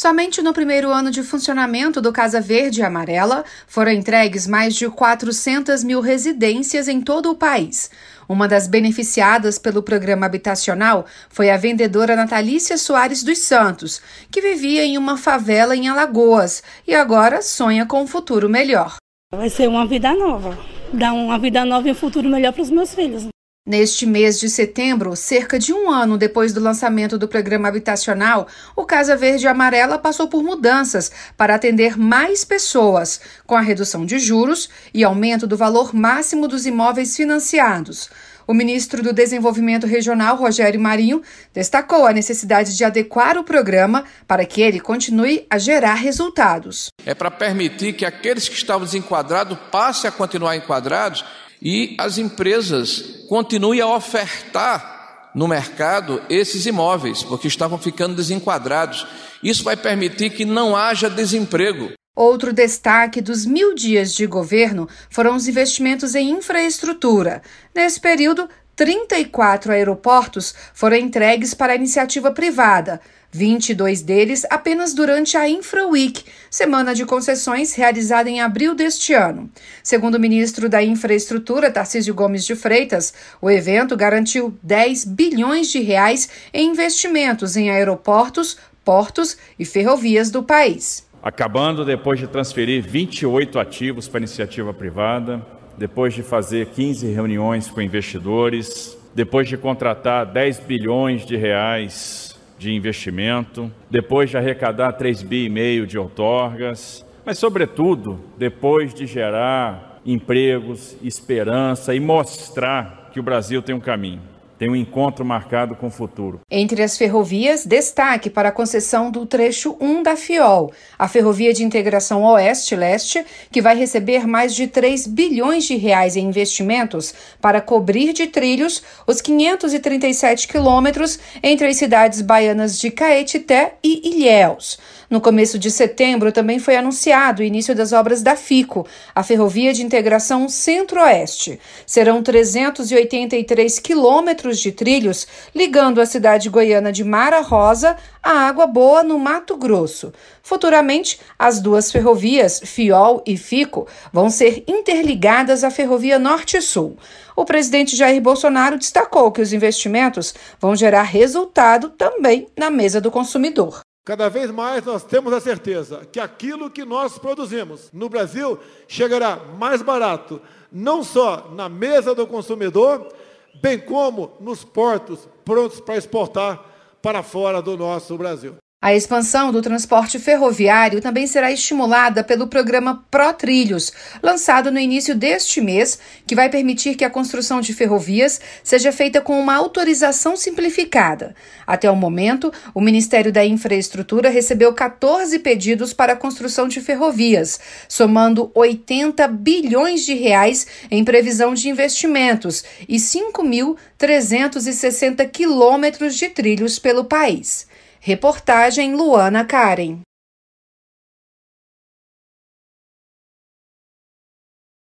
Somente no primeiro ano de funcionamento do Casa Verde e Amarela foram entregues mais de 400 mil residências em todo o país. Uma das beneficiadas pelo programa habitacional foi a vendedora Natalícia Soares dos Santos, que vivia em uma favela em Alagoas e agora sonha com um futuro melhor. Vai ser uma vida nova, dar uma vida nova e um futuro melhor para os meus filhos. Neste mês de setembro, cerca de um ano depois do lançamento do programa habitacional, o Casa Verde Amarela passou por mudanças para atender mais pessoas, com a redução de juros e aumento do valor máximo dos imóveis financiados. O ministro do Desenvolvimento Regional, Rogério Marinho, destacou a necessidade de adequar o programa para que ele continue a gerar resultados. É para permitir que aqueles que estavam desenquadrados passem a continuar enquadrados e as empresas continuem a ofertar no mercado esses imóveis, porque estavam ficando desenquadrados. Isso vai permitir que não haja desemprego. Outro destaque dos mil dias de governo foram os investimentos em infraestrutura. Nesse período, 34 aeroportos foram entregues para a iniciativa privada. 22 deles apenas durante a Infra Week, semana de concessões realizada em abril deste ano. Segundo o ministro da Infraestrutura, Tarcísio Gomes de Freitas, o evento garantiu 10 bilhões de reais em investimentos em aeroportos, portos e ferrovias do país. Acabando depois de transferir 28 ativos para iniciativa privada, depois de fazer 15 reuniões com investidores, depois de contratar 10 bilhões de reais de investimento, depois de arrecadar 3 bi e meio de outorgas, mas sobretudo depois de gerar empregos, esperança e mostrar que o Brasil tem um caminho tem um encontro marcado com o futuro. Entre as ferrovias, destaque para a concessão do trecho 1 da FIOL, a Ferrovia de Integração Oeste-Leste, que vai receber mais de 3 bilhões de reais em investimentos para cobrir de trilhos os 537 quilômetros entre as cidades baianas de Caetité e Ilhéus. No começo de setembro também foi anunciado o início das obras da FICO, a Ferrovia de Integração Centro-Oeste. Serão 383 quilômetros de trilhos ligando a cidade goiana de Mara Rosa à Água Boa, no Mato Grosso. Futuramente, as duas ferrovias, FIOL e FICO, vão ser interligadas à Ferrovia Norte-Sul. O presidente Jair Bolsonaro destacou que os investimentos vão gerar resultado também na mesa do consumidor. Cada vez mais nós temos a certeza que aquilo que nós produzimos no Brasil chegará mais barato, não só na mesa do consumidor, bem como nos portos prontos para exportar para fora do nosso Brasil. A expansão do transporte ferroviário também será estimulada pelo programa Pro Trilhos, lançado no início deste mês, que vai permitir que a construção de ferrovias seja feita com uma autorização simplificada. Até o momento, o Ministério da Infraestrutura recebeu 14 pedidos para a construção de ferrovias, somando 80 bilhões de reais em previsão de investimentos e 5.360 quilômetros de trilhos pelo país. Reportagem Luana Karen.